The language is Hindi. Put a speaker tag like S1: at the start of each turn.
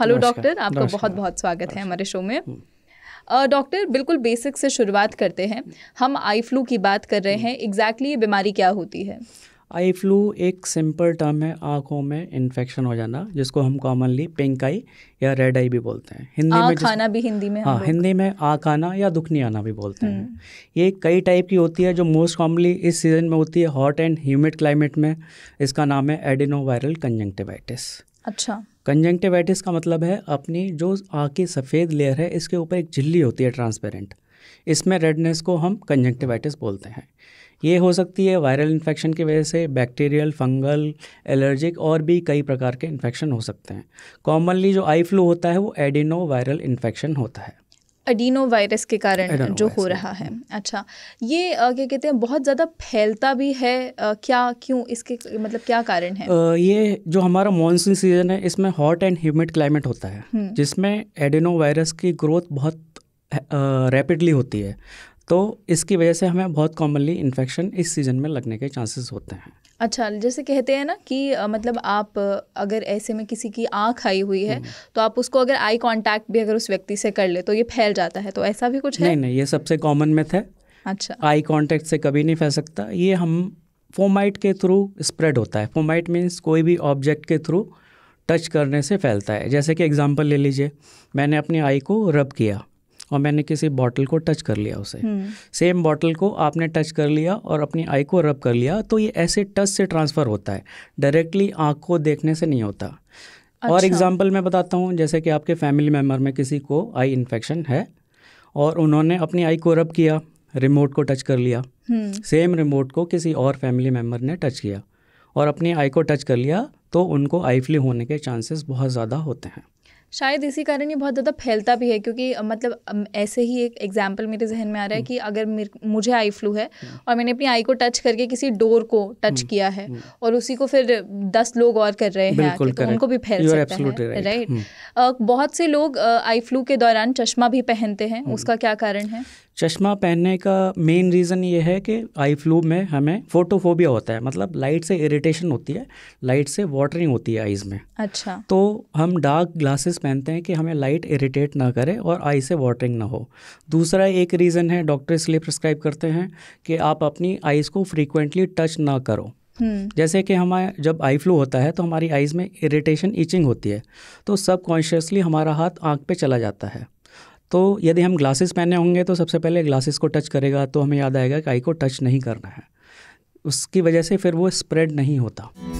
S1: हेलो डॉक्टर आपका बहुत बहुत स्वागत है हमारे शो में
S2: हम्म।
S1: डॉक्टर uh, बिल्कुल बेसिक से शुरुआत करते हैं हम आई फ्लू की बात कर रहे हम्म। हैं एग्जैक्टली ये बीमारी क्या होती है
S2: आई फ्लू एक सिंपल टर्म है आँखों में इन्फेक्शन हो जाना जिसको हम कॉमनली पिंक आई या रेड आई भी बोलते हैं हिंदी में खाना
S1: भी हिंदी में हाँ
S2: हिंदी में आँख आना या दुखनी आना भी बोलते हैं हम्म। ये कई टाइप की होती है जो मोस्ट कॉमनली इस सीज़न में होती है हॉट एंड ह्यूमिड क्लाइमेट में इसका नाम है एडिनो वायरल कंजंक्टिवाइटिस अच्छा कंजंक्टिवाइटिस का मतलब है अपनी जो आँख की सफ़ेद लेयर है इसके ऊपर एक झिल्ली होती है ट्रांसपेरेंट इसमें रेडनेस को हम कंजंक्टिवाइटिस बोलते हैं ये हो सकती है वायरल इन्फेक्शन की वजह से बैक्टीरियल फंगल एलर्जिक और भी कई प्रकार के इन्फेक्शन हो सकते हैं कॉमनली जो आई फ्लू होता है वो एडिनो वायरल इन्फेक्शन होता है
S1: अडीनो वायरस के कारण जो हो रहा है अच्छा ये क्या कहते हैं बहुत ज़्यादा फैलता भी है आ, क्या क्यों इसके मतलब क्या कारण है
S2: आ, ये जो हमारा मानसून सीजन है इसमें हॉट एंड ह्यूमिड क्लाइमेट होता है हम्म। जिसमें एडिनो वायरस की ग्रोथ बहुत रैपिडली होती है तो इसकी वजह से हमें बहुत कॉमनली इन्फेक्शन इस सीज़न में लगने के चांसेस होते हैं
S1: अच्छा जैसे कहते हैं ना कि मतलब आप अगर ऐसे में किसी की आंख आई हुई है हम्म। तो आप उसको अगर आई कांटेक्ट भी अगर उस व्यक्ति से कर ले तो ये फैल जाता है तो ऐसा भी कुछ है नहीं
S2: नहीं ये सबसे कॉमन मेथ है अच्छा आई कांटेक्ट से कभी नहीं फैल सकता ये हम फोमाइट के थ्रू स्प्रेड होता है फोमाइट मीन्स कोई भी ऑब्जेक्ट के थ्रू टच करने से फैलता है जैसे कि एग्जांपल ले लीजिए मैंने अपनी आई को रब किया और मैंने किसी बॉटल को टच कर लिया उसे सेम हम्म। बॉटल को आपने टच कर लिया और अपनी आई को रब कर लिया तो ये ऐसे टच से ट्रांसफ़र होता है डायरेक्टली आँख को देखने से नहीं होता अच्छा। और एग्जाम्पल मैं बताता हूँ जैसे कि आपके फैमिली मेम्बर में किसी को आई इन्फेक्शन है और उन्होंने अपनी आई को रब किया रिमोट को टच कर लिया सेम हम्म। रिमोट को किसी और फैमिली मेम्बर ने टच किया और अपनी आई को टच कर लिया तो उनको आई फ्लू होने के चांसेस बहुत ज़्यादा होते हैं
S1: शायद इसी कारण ये बहुत ज़्यादा फैलता भी है क्योंकि मतलब ऐसे ही एक एग्जाम्पल मेरे जहन में आ रहा है हम्म। कि अगर मुझे आई फ्लू है हम्म। और मैंने अपनी आई को टच करके किसी डोर को टच हम्म। किया है और उसी को फिर दस लोग और कर रहे हैं तो उनको भी फैल सकता है राइट right? right? uh, बहुत से लोग आई uh, फ्लू के दौरान चश्मा भी पहनते हैं उसका क्या कारण है
S2: चश्मा पहनने का मेन रीज़न ये है कि आई फ्लू में हमें फोटोफोबिया होता है मतलब लाइट से इरिटेशन होती है लाइट से वॉट वाटरिंग होती है आईज में अच्छा तो हम डार्क ग्लासेस पहनते हैं कि हमें लाइट इरिटेट ना करे और आई से वाटरिंग ना हो दूसरा एक रीज़न है डॉक्टर इसलिए प्रिस्क्राइब करते हैं कि आप अपनी आइज़ को फ्रीक्वेंटली टच ना करो हम्म। जैसे कि हमारे जब आई फ्लू होता है तो हमारी आइज़ में इरिटेशन ईचिंग होती है तो सबकॉन्शियसली हमारा हाथ आँख पे चला जाता है तो यदि हम ग्लासेस पहने होंगे तो सबसे पहले ग्लासेस को टच करेगा तो हमें याद आएगा कि आई को टच नहीं करना है उसकी वजह से फिर वो स्प्रेड
S1: नहीं होता